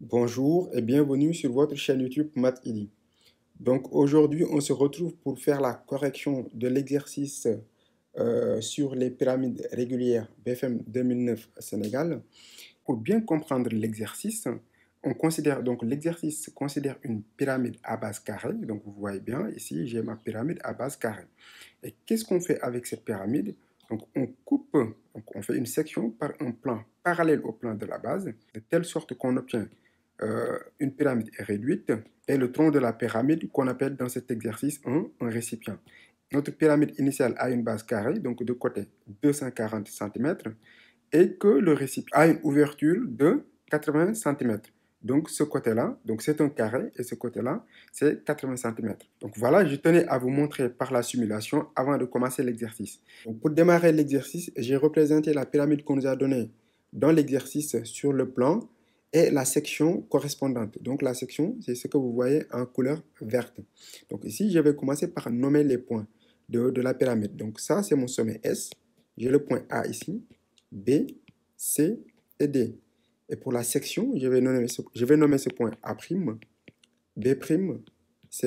Bonjour et bienvenue sur votre chaîne YouTube MathID. Donc aujourd'hui, on se retrouve pour faire la correction de l'exercice euh, sur les pyramides régulières BFM 2009 Sénégal. Pour bien comprendre l'exercice, on considère donc l'exercice considère une pyramide à base carrée. Donc vous voyez bien ici, j'ai ma pyramide à base carrée. Et qu'est-ce qu'on fait avec cette pyramide donc on coupe, on fait une section par un plan parallèle au plan de la base, de telle sorte qu'on obtient euh, une pyramide est réduite et le tronc de la pyramide qu'on appelle dans cet exercice un, récipient. Notre pyramide initiale a une base carrée, donc de côté 240 cm, et que le récipient a une ouverture de 80 cm. Donc ce côté-là, c'est un carré et ce côté-là, c'est 80 cm. Donc voilà, je tenais à vous montrer par la simulation avant de commencer l'exercice. Pour démarrer l'exercice, j'ai représenté la pyramide qu'on nous a donnée dans l'exercice sur le plan et la section correspondante. Donc la section, c'est ce que vous voyez en couleur verte. Donc ici, je vais commencer par nommer les points de, de la pyramide. Donc ça, c'est mon sommet S. J'ai le point A ici, B, C et D. Et pour la section, je vais nommer je vais nommer ce point A', B', C'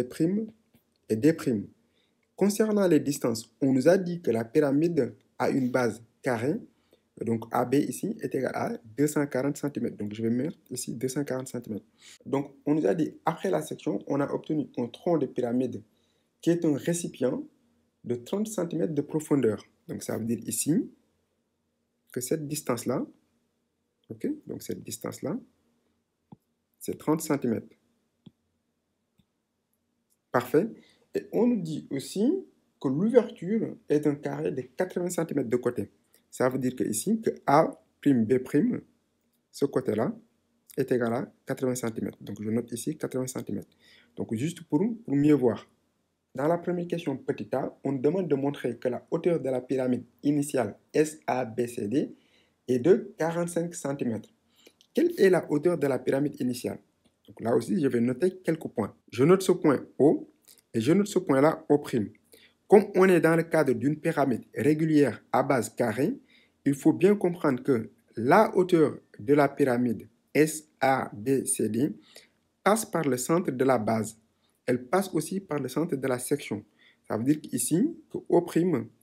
et D'. Concernant les distances, on nous a dit que la pyramide a une base carrée donc AB ici est égal à 240 cm. Donc je vais mettre ici 240 cm. Donc on nous a dit, après la section, on a obtenu un tronc de pyramide qui est un récipient de 30 cm de profondeur. Donc ça veut dire ici que cette distance-là, ok, donc cette distance-là, c'est 30 cm. Parfait. Et on nous dit aussi que l'ouverture est un carré de 80 cm de côté. Ça veut dire que ici, que A ce côté-là, est égal à 80 cm. Donc je note ici 80 cm. Donc juste pour, pour mieux voir. Dans la première question petit a, on demande de montrer que la hauteur de la pyramide initiale SABCD est de 45 cm. Quelle est la hauteur de la pyramide initiale Donc là aussi, je vais noter quelques points. Je note ce point O et je note ce point-là O'. Comme on est dans le cadre d'une pyramide régulière à base carrée, il faut bien comprendre que la hauteur de la pyramide D passe par le centre de la base. Elle passe aussi par le centre de la section. Ça veut dire qu'ici, que O'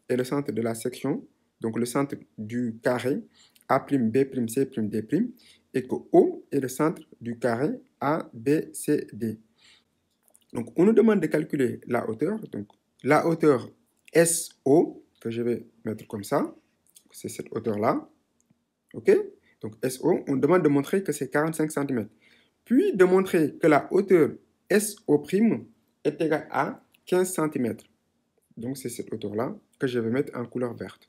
est le centre de la section, donc le centre du carré, A', B', C', D', et que O est le centre du carré A, B, C, D. Donc, on nous demande de calculer la hauteur. Donc, la hauteur SO, que je vais mettre comme ça, c'est cette hauteur-là, ok Donc SO, on demande de montrer que c'est 45 cm. Puis de montrer que la hauteur SO' est égale à 15 cm. Donc c'est cette hauteur-là que je vais mettre en couleur verte.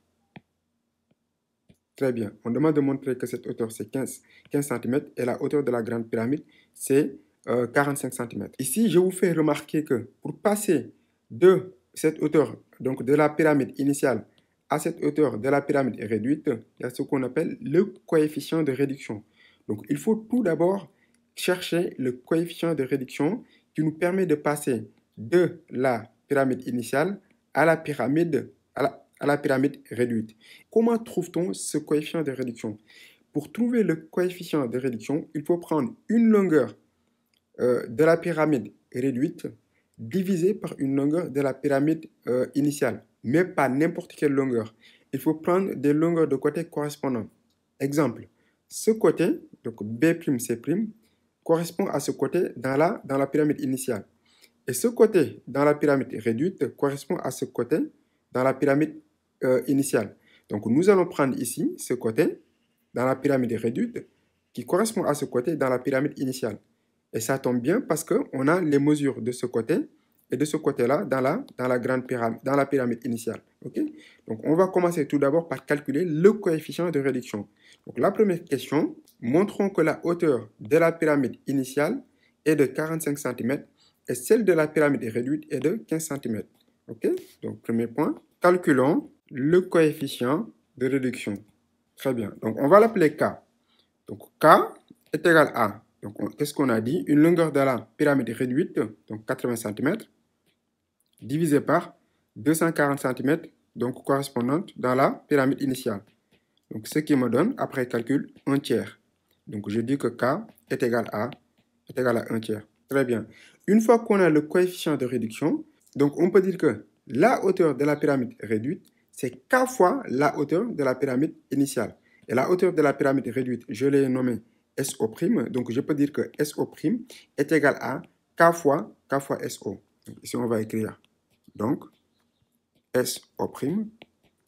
Très bien. On demande de montrer que cette hauteur, c'est 15, 15 cm et la hauteur de la grande pyramide, c'est 45 euh, cm. Ici, je vous fais remarquer que pour passer de cette hauteur donc de la pyramide initiale à cette hauteur de la pyramide réduite, il y a ce qu'on appelle le coefficient de réduction. Donc il faut tout d'abord chercher le coefficient de réduction qui nous permet de passer de la pyramide initiale à la pyramide, à la, pyramide réduite. Comment trouve-t-on ce coefficient de réduction Pour trouver le coefficient de réduction, il faut prendre une longueur euh, de la pyramide réduite divisé par une longueur de la pyramide euh, initiale, mais pas n'importe quelle longueur. Il faut prendre des longueurs de côté correspondants. Exemple, ce côté, donc B'C', correspond à ce côté dans la, dans la pyramide initiale. Et ce côté dans la pyramide réduite correspond à ce côté dans la pyramide euh, initiale. Donc nous allons prendre ici ce côté dans la pyramide réduite qui correspond à ce côté dans la pyramide initiale. Et ça tombe bien parce qu'on a les mesures de ce côté et de ce côté-là dans la, dans la grande pyramide, dans la pyramide initiale. ok Donc, on va commencer tout d'abord par calculer le coefficient de réduction. Donc, la première question, montrons que la hauteur de la pyramide initiale est de 45 cm et celle de la pyramide réduite est de 15 cm. ok Donc, premier point, calculons le coefficient de réduction. Très bien. Donc, on va l'appeler K. Donc, K est égal à, donc, qu'est-ce qu'on a dit Une longueur de la pyramide réduite, donc 80 cm, divisé par 240 cm, donc correspondante dans la pyramide initiale. Donc ce qui me donne, après calcul, un tiers. Donc je dis que K est égal à, est égal à 1 tiers. Très bien. Une fois qu'on a le coefficient de réduction, donc on peut dire que la hauteur de la pyramide réduite, c'est K fois la hauteur de la pyramide initiale. Et la hauteur de la pyramide réduite, je l'ai nommée SO', donc je peux dire que SO' est égal à K fois K fois SO. ici, on va écrire donc, SO'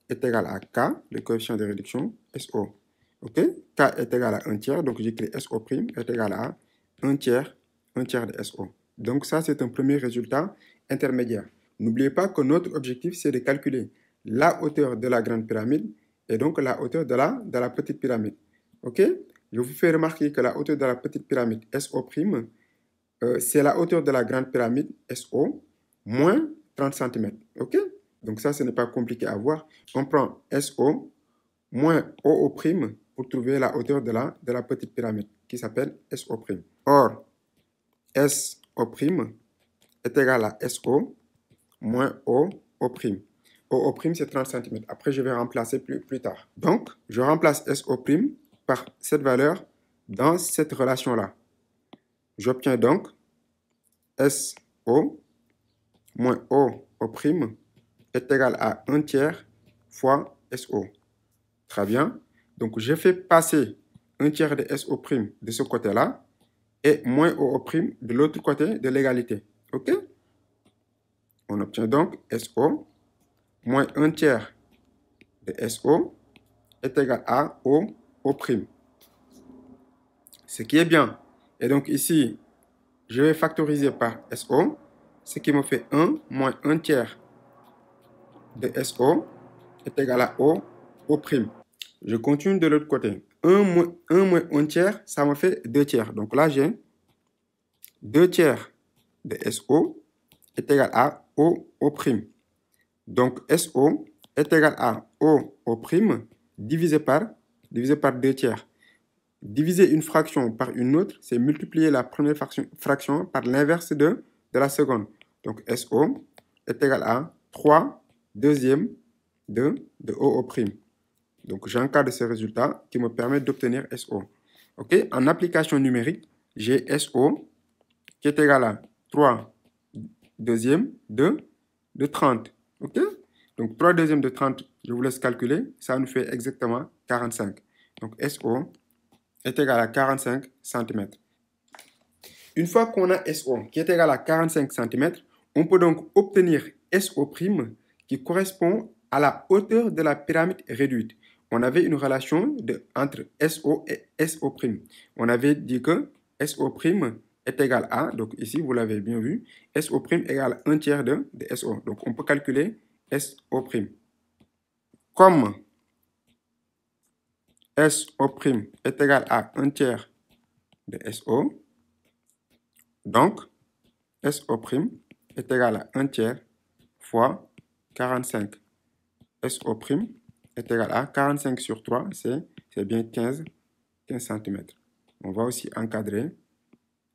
est égal à K, le coefficient de réduction, SO. OK K est égal à 1 tiers, donc j'écris SO' est égal à 1 tiers, 1 tiers de SO. Donc ça, c'est un premier résultat intermédiaire. N'oubliez pas que notre objectif, c'est de calculer la hauteur de la grande pyramide et donc la hauteur de la, de la petite pyramide. OK Je vous fais remarquer que la hauteur de la petite pyramide, SO', euh, c'est la hauteur de la grande pyramide, SO, moins 30 cm. OK Donc ça, ce n'est pas compliqué à voir. On prend SO moins OO' pour trouver la hauteur de la, de la petite pyramide qui s'appelle SO'. Or, SO' est égal à SO moins OO'. OO', c'est 30 cm. Après, je vais remplacer plus, plus tard. Donc, je remplace SO' par cette valeur dans cette relation-là. J'obtiens donc SO moins O' est égal à 1 tiers fois SO. Très bien. Donc, je fais passer 1 tiers de SO' de ce côté-là et moins prime de l'autre côté de l'égalité. OK On obtient donc SO moins 1 tiers de SO est égal à O, O'. Ce qui est bien. Et donc ici, je vais factoriser par SO ce qui me fait 1 moins 1 tiers de SO est égal à O, O'. Je continue de l'autre côté. 1 moins, 1 tiers, ça me fait 2 tiers. Donc là, j'ai 2 tiers de SO est égal à O, O'. Donc SO est égal à O, O' divisé par, 2 tiers. Diviser une fraction par une autre, c'est multiplier la première fraction par l'inverse de de la seconde. Donc SO est égal à 3 deuxièmes de, OO'. O'. Donc j'encadre ce résultat qui me permet d'obtenir SO. OK? En application numérique, j'ai SO qui est égal à 3 deuxièmes de, de 30. OK Donc 3 deuxièmes de 30, je vous laisse calculer, ça nous fait exactement 45. Donc SO est égal à 45 cm. Une fois qu'on a SO qui est égal à 45 cm, on peut donc obtenir SO' qui correspond à la hauteur de la pyramide réduite. On avait une relation entre SO et SO'. On avait dit que SO' est égal à, donc ici vous l'avez bien vu, SO' à 1 tiers de, de SO. Donc on peut calculer SO'. Comme SO' est égal à 1 tiers de SO, donc, SO' est égal à 1 tiers fois 45. SO' est égal à 45 sur 3, c'est bien 15, 15 cm. On va aussi encadrer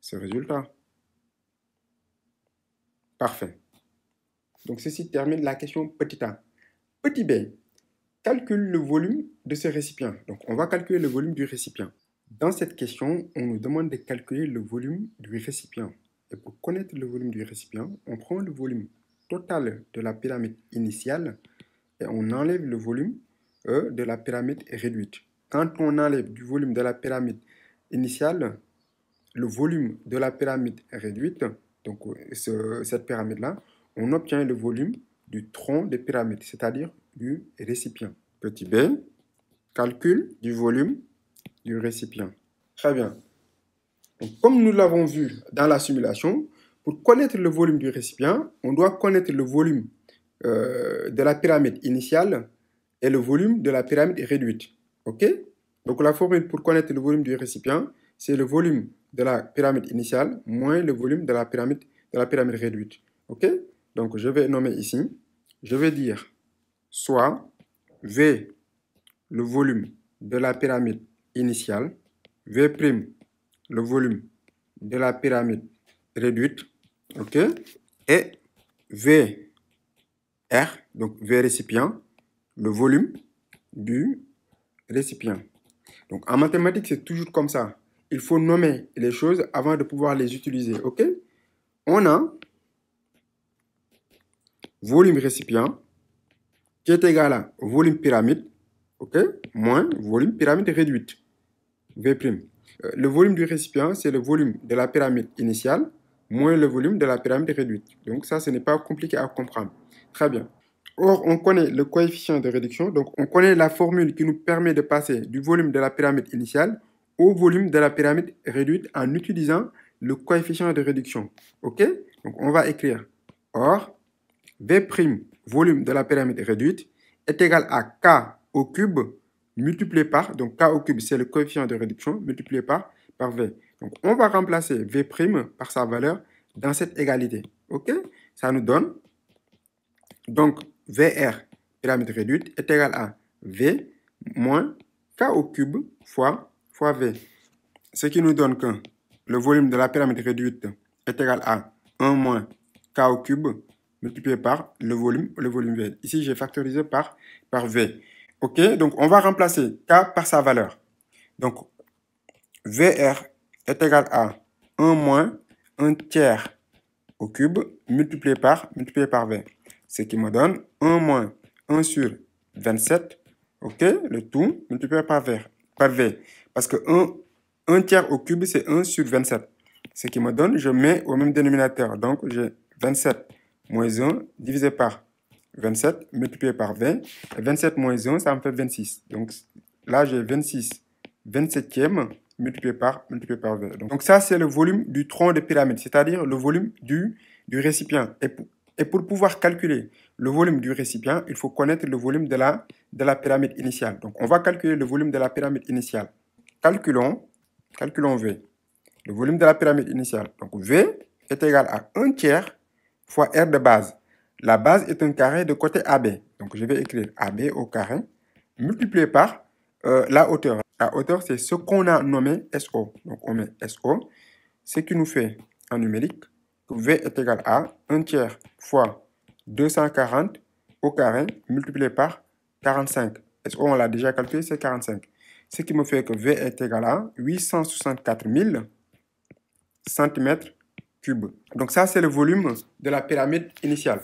ce résultat. Parfait. Donc ceci termine la question petit a. Petit b, calcule le volume de ce récipient. Donc on va calculer le volume du récipient. Dans cette question, on nous demande de calculer le volume du récipient. Et pour connaître le volume du récipient, on prend le volume total de la pyramide initiale et on enlève le volume euh, de la pyramide réduite. Quand on enlève du volume de la pyramide initiale, le volume de la pyramide réduite, donc euh, cette pyramide-là, on obtient le volume du tronc de pyramide, c'est-à-dire du récipient. Petit b, calcul du volume du récipient. Très bien. comme nous l'avons vu dans la simulation, pour connaître le volume du récipient, on doit connaître le volume euh, de la pyramide initiale et le volume de la pyramide réduite. OK Donc la formule pour connaître le volume du récipient, c'est le volume de la pyramide initiale moins le volume de la pyramide, de la pyramide réduite. OK Donc je vais nommer ici, je vais dire soit V, le volume de la pyramide initiale, V', le volume de la pyramide réduite, ok, et VR, donc V récipient, le volume du récipient. Donc en mathématiques, c'est toujours comme ça. Il faut nommer les choses avant de pouvoir les utiliser, ok On a volume récipient qui est égal à volume pyramide, ok, moins volume pyramide réduite. V'. Euh, le volume du récipient, c'est le volume de la pyramide initiale moins le volume de la pyramide réduite. Donc ça, ce n'est pas compliqué à comprendre. Très bien. Or, on connaît le coefficient de réduction, donc on connaît la formule qui nous permet de passer du volume de la pyramide initiale au volume de la pyramide réduite en utilisant le coefficient de réduction. OK Donc on va écrire or V', volume de la pyramide réduite, est égal à K au cube multiplié par, donc K au cube, c'est le coefficient de réduction, multiplié par, par V. Donc, on va remplacer V' par sa valeur dans cette égalité. OK Ça nous donne, donc, VR, pyramide réduite, est égal à V moins K au cube fois, V. Ce qui nous donne que le volume de la pyramide réduite est égal à 1 moins K au cube multiplié par le volume, le volume V. Ici, j'ai factorisé par, par V. OK Donc, on va remplacer K par sa valeur. Donc, VR est égal à 1 moins 1 tiers au cube multiplié par, multiplié par V. Ce qui me donne 1 moins 1 sur 27, OK Le tout multiplié par V. v. Parce que 1, 1 tiers au cube, c'est 1 sur 27. Ce qui me donne, je mets au même dénominateur. Donc, j'ai 27 moins 1 divisé par 27 multiplié par 20. 27 moins 1, ça me fait 26. Donc là, j'ai 26, 27e multiplié par, multiplié par 20. Donc, ça, c'est le volume du tronc de pyramide, c'est-à-dire le volume du, du récipient. Et pour, pouvoir calculer le volume du récipient, il faut connaître le volume de la, de la pyramide initiale. Donc on va calculer le volume de la pyramide initiale. Calculons, calculons V. Le volume de la pyramide initiale. Donc V est égal à 1 tiers fois R de base. La base est un carré de côté AB. Donc je vais écrire AB au carré multiplié par euh, la hauteur. La hauteur, c'est ce qu'on a nommé SO. Donc on met SO, ce qui nous fait en numérique V est égal à 1 tiers fois 240 au carré multiplié par 45. SO, on l'a déjà calculé, c'est 45. Ce qui me fait que V est égal à 864 000 cm3. Donc ça, c'est le volume de la pyramide initiale.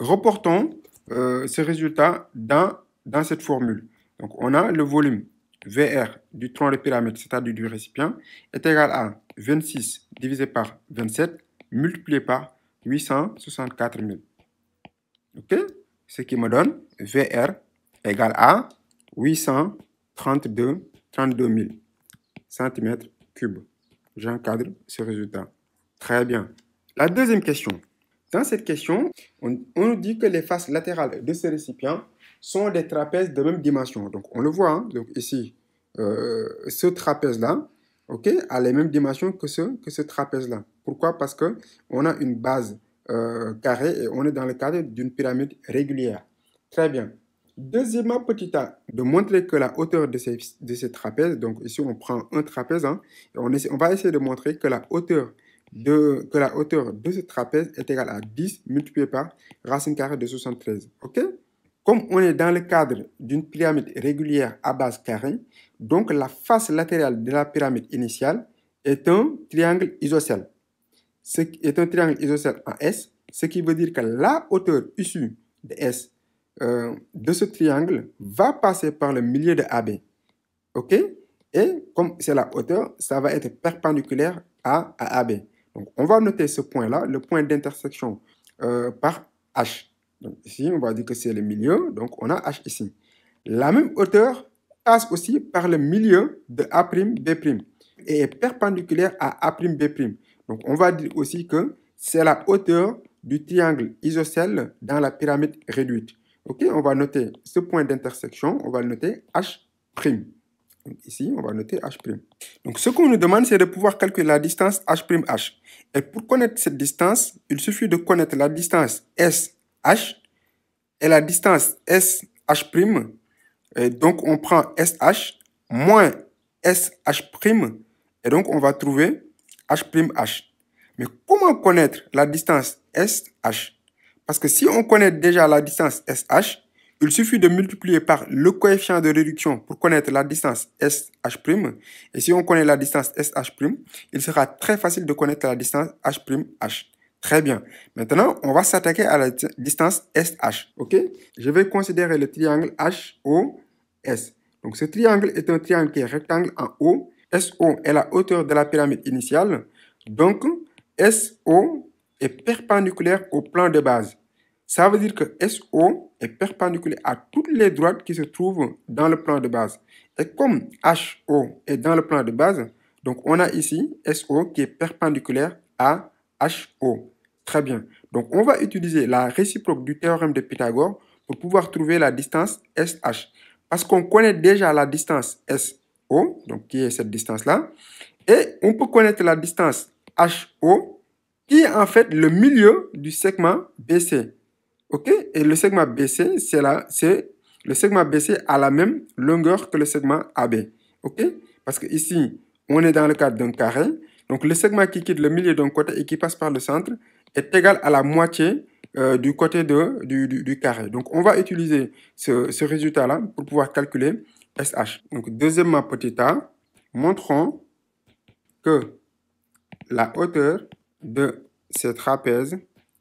Reportons euh, ces résultats dans, dans cette formule. Donc, on a le volume VR du tronc de pyramide, c'est-à-dire du récipient, est égal à 26 divisé par 27 multiplié par 864 000. OK Ce qui me donne VR égal à 832 32 000 cm3. J'encadre ce résultat. Très bien. La deuxième question. Dans cette question, on, nous dit que les faces latérales de ce récipient sont des trapèzes de même dimension. Donc on le voit, hein. donc ici, euh, ce trapèze-là ok, a les mêmes dimensions que ce, trapèze-là. Pourquoi Parce qu'on a une base euh, carrée et on est dans le cadre d'une pyramide régulière. Très bien. Deuxièmement, petit a, de montrer que la hauteur de ces, de trapèzes, donc ici on prend un trapèze, hein, on va essayer de montrer que la hauteur que la hauteur de ce trapèze est égale à 10 multiplié par racine carrée de 73. OK Comme on est dans le cadre d'une pyramide régulière à base carrée, donc la face latérale de la pyramide initiale est un triangle isocèle. C'est un triangle isocèle en S, ce qui veut dire que la hauteur issue de S euh, de ce triangle va passer par le milieu de AB. OK Et comme c'est la hauteur, ça va être perpendiculaire à, à AB. Donc, on va noter ce point-là, le point d'intersection euh, par H. Donc, ici, on va dire que c'est le milieu. Donc, on a H ici. La même hauteur passe aussi par le milieu de A'B' et est perpendiculaire à A'B'. Donc, on va dire aussi que c'est la hauteur du triangle isocèle dans la pyramide réduite. OK, on va noter ce point d'intersection, on va le noter H' ici, on va noter H'. Donc ce qu'on nous demande, c'est de pouvoir calculer la distance H'H. Et pour connaître cette distance, il suffit de connaître la distance SH et la distance SH'. Et donc on prend SH moins SH'. Et donc on va trouver H'H. Mais comment connaître la distance SH Parce que si on connaît déjà la distance SH, il suffit de multiplier par le coefficient de réduction pour connaître la distance SH'. Et si on connaît la distance SH', il sera très facile de connaître la distance H'H. Très bien. Maintenant, on va s'attaquer à la distance SH. OK Je vais considérer le triangle HOS. Donc, ce triangle est un triangle qui est rectangle en O. SO est la hauteur de la pyramide initiale. Donc, SO est perpendiculaire au plan de base. Ça veut dire que SO est perpendiculaire à toutes les droites qui se trouvent dans le plan de base. Et comme HO est dans le plan de base, donc on a ici SO qui est perpendiculaire à HO. Très bien. Donc on va utiliser la réciproque du théorème de Pythagore pour pouvoir trouver la distance SH. Parce qu'on connaît déjà la distance SO, donc qui est cette distance-là. Et on peut connaître la distance HO, qui est en fait le milieu du segment BC. OK Et le segment BC, c'est là, c'est le segment BC à la même longueur que le segment AB. OK Parce que ici, on est dans le cadre d'un carré. Donc, le segment qui quitte le milieu d'un côté et qui passe par le centre est égal à la moitié euh, du côté de, du, carré. Donc, on va utiliser ce, ce résultat-là pour pouvoir calculer SH. Donc, deuxièmement, petit a, montrons que la hauteur de ce trapèze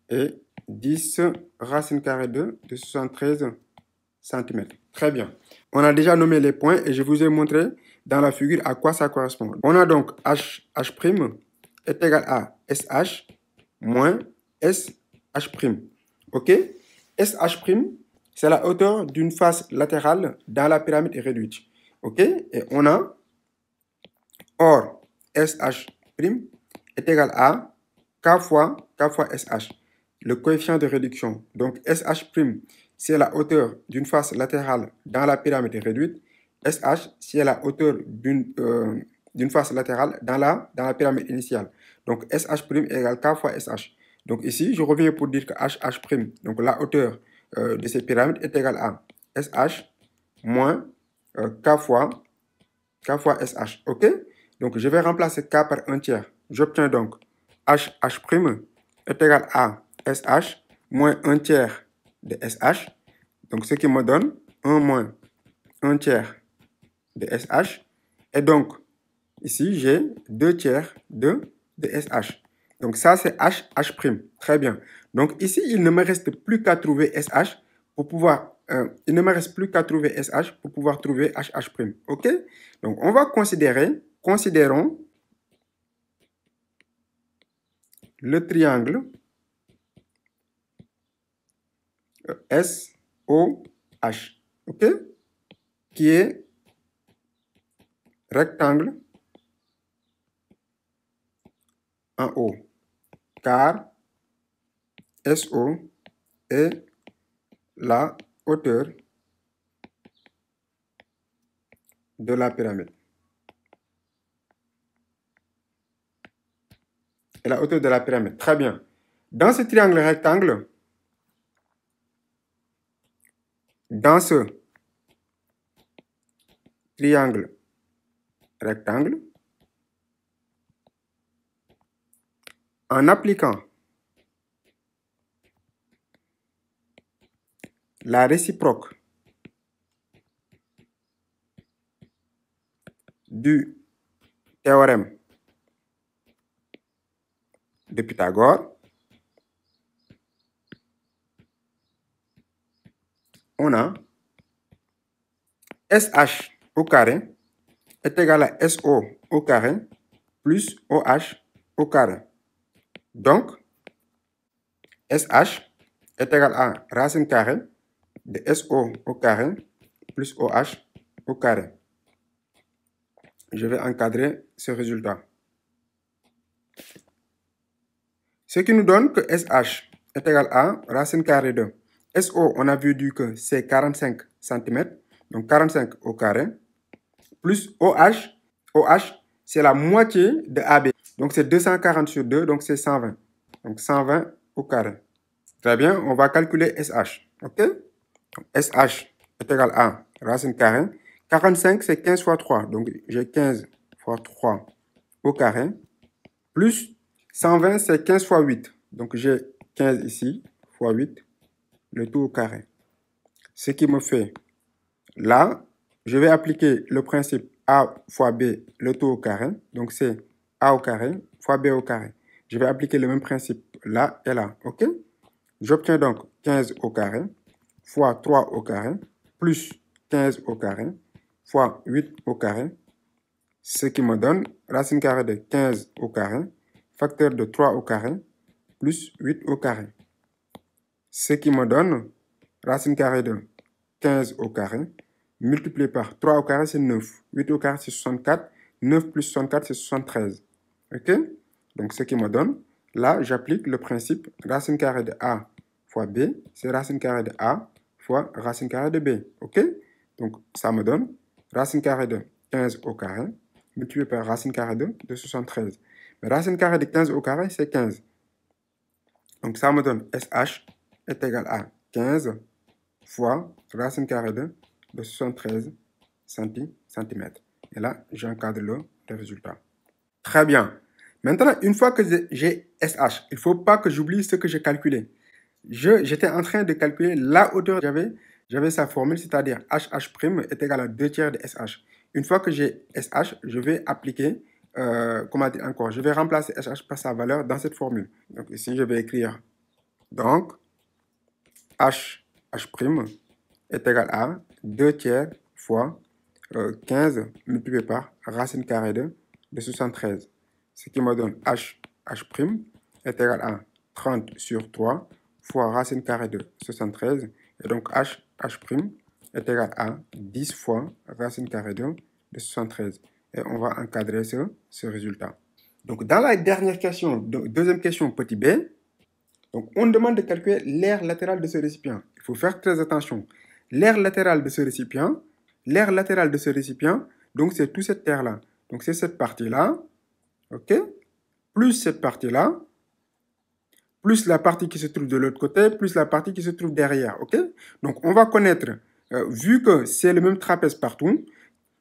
est 10 racine carrée de, de 73 cm. Très bien. On a déjà nommé les points et je vous ai montré dans la figure à quoi ça correspond. On a donc H, H' est égal à SH moins SH'. OK SH', c'est la hauteur d'une face latérale dans la pyramide réduite. OK Et on a or SH' est égal à K fois K fois SH. Le coefficient de réduction, donc SH', c'est la hauteur d'une face latérale dans la pyramide réduite. SH, c'est la hauteur euh, d'une face latérale dans la, dans la pyramide initiale. Donc SH' égale K fois SH. Donc ici, je reviens pour dire que HH', donc la hauteur euh, de cette pyramide, est égale à SH moins euh, K, fois, K fois SH. OK Donc je vais remplacer K par un tiers. J'obtiens donc HH' est égal à SH moins 1 tiers de SH. Donc, ce qui me donne 1 moins 1 tiers de SH. Et donc, ici, j'ai 2 tiers de, de SH. Donc, ça, c'est HH'. H'. Très bien. Donc, ici, il ne me reste plus qu'à trouver SH pour pouvoir... Euh, il ne me reste plus qu'à trouver SH pour pouvoir trouver HH'. OK Donc, on va considérer... Considérons le triangle S-O-H, ok Qui est rectangle en haut, car SO est la hauteur de la pyramide. Et la hauteur de la pyramide. Très bien. Dans ce triangle rectangle, Dans ce triangle rectangle, en appliquant la réciproque du théorème de Pythagore, on a SH au carré est égal à SO au carré plus OH au carré. Donc, SH est égal à racine carrée de SO au carré plus OH au carré. Je vais encadrer ce résultat. Ce qui nous donne que SH est égal à racine carrée de SO, on a vu que c'est 45 cm, donc 45 au carré, plus OH, OH, c'est la moitié de AB. Donc c'est 240 sur 2, donc c'est 120. Donc 120 au carré. Très bien, on va calculer SH. OK SH est égal à racine carrée. 45, c'est 15 fois 3. Donc j'ai 15 fois 3 au carré. Plus 120, c'est 15 fois 8. Donc j'ai 15 ici, fois 8 le tout au carré. Ce qui me fait, là, je vais appliquer le principe A fois B, le tout au carré. Donc, c'est A au carré fois B au carré. Je vais appliquer le même principe là et là, OK J'obtiens donc 15 au carré fois 3 au carré plus 15 au carré fois 8 au carré, ce qui me donne racine carrée de 15 au carré, facteur de 3 au carré plus 8 au carré. Ce qui me donne racine carrée de 15 au carré, multiplié par 3 au carré, c'est 9. 8 au carré, c'est 64. 9 plus 64, c'est 73. OK Donc, ce qui me donne, là, j'applique le principe racine carrée de A fois B, c'est racine carrée de A fois racine carrée de B. OK Donc, ça me donne racine carrée de 15 au carré, multiplié par racine carrée de, de 73. Mais racine carrée de 15 au carré, c'est 15. Donc, ça me donne SH est égal à 15 fois racine carrée de, 73 cm. Et là, j'encadre le, résultat. Très bien. Maintenant, une fois que j'ai SH, il ne faut pas que j'oublie ce que j'ai calculé. J'étais en train de calculer la hauteur j'avais. J'avais sa formule, c'est-à-dire HH' est égal à 2 tiers de SH. Une fois que j'ai SH, je vais appliquer, euh, comment dire encore, je vais remplacer SH par sa valeur dans cette formule. Donc ici, je vais écrire donc h, h' est égal à 2 tiers fois 15 euh, multiplié par racine carrée de, 73. Ce qui me donne h, h' est égal à 30 sur 3 fois racine carrée de 73. Et donc h, h' est égal à 10 fois racine carrée de, de 73. Et on va encadrer ce, ce résultat. Donc dans la dernière question, deuxième question petit b, donc, on demande de calculer l'aire latéral de ce récipient. Il faut faire très attention. L'air latéral de ce récipient, l'air latéral de ce récipient, donc c'est tout cette air-là. Donc, c'est cette partie-là, OK Plus cette partie-là, plus la partie qui se trouve de l'autre côté, plus la partie qui se trouve derrière, OK Donc, on va connaître, euh, vu que c'est le même trapèze partout,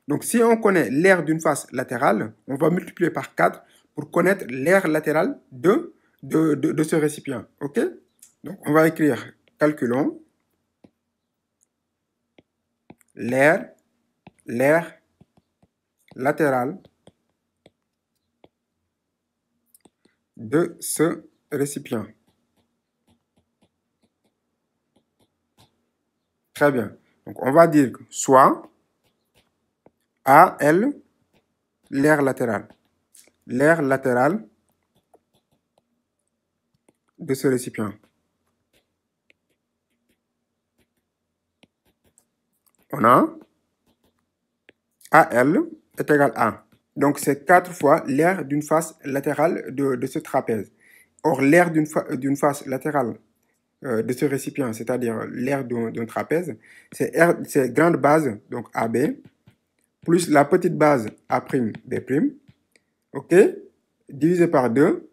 donc si on connaît l'air d'une face latérale, on va multiplier par 4 pour connaître l'aire latéral de de, ce récipient. OK Donc, on va écrire, calculons, l'air, l'air latéral de ce récipient. Très bien. Donc, on va dire soit AL, l'air latéral. L'air latéral de ce récipient. On a AL est égal à. Donc c'est 4 fois l'air d'une face latérale de, ce trapèze. Or l'air d'une face latérale euh, de ce récipient, c'est-à-dire l'air d'un trapèze, c'est grande base, donc AB, plus la petite base A'B', ok, divisé par 2,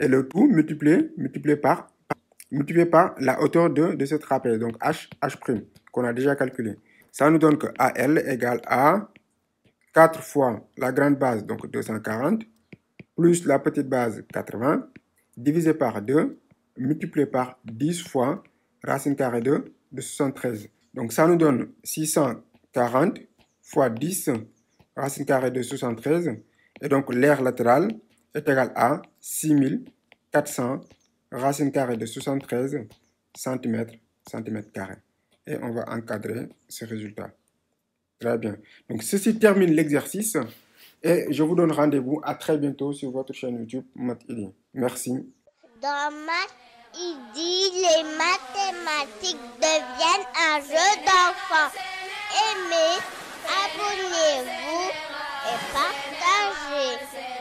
et le tout multiplié, par, multiplié par la hauteur de, de ce trapèze, donc H, H' qu'on a déjà calculé. Ça nous donne que AL égale à 4 fois la grande base, donc 240, plus la petite base, 80, divisé par 2, multiplié par 10 fois racine carrée de, de 73. Donc ça nous donne 640 fois 10 racine carrée de 73. Et donc l'air latéral, est égal à 6400 racine carrée de 73 cm, cm carré. Et on va encadrer ce résultat. Très bien. Donc, ceci termine l'exercice et je vous donne rendez-vous à très bientôt sur votre chaîne YouTube MathID. Merci. Dans les mathématiques deviennent un jeu d'enfant. Aimez, abonnez-vous et partagez.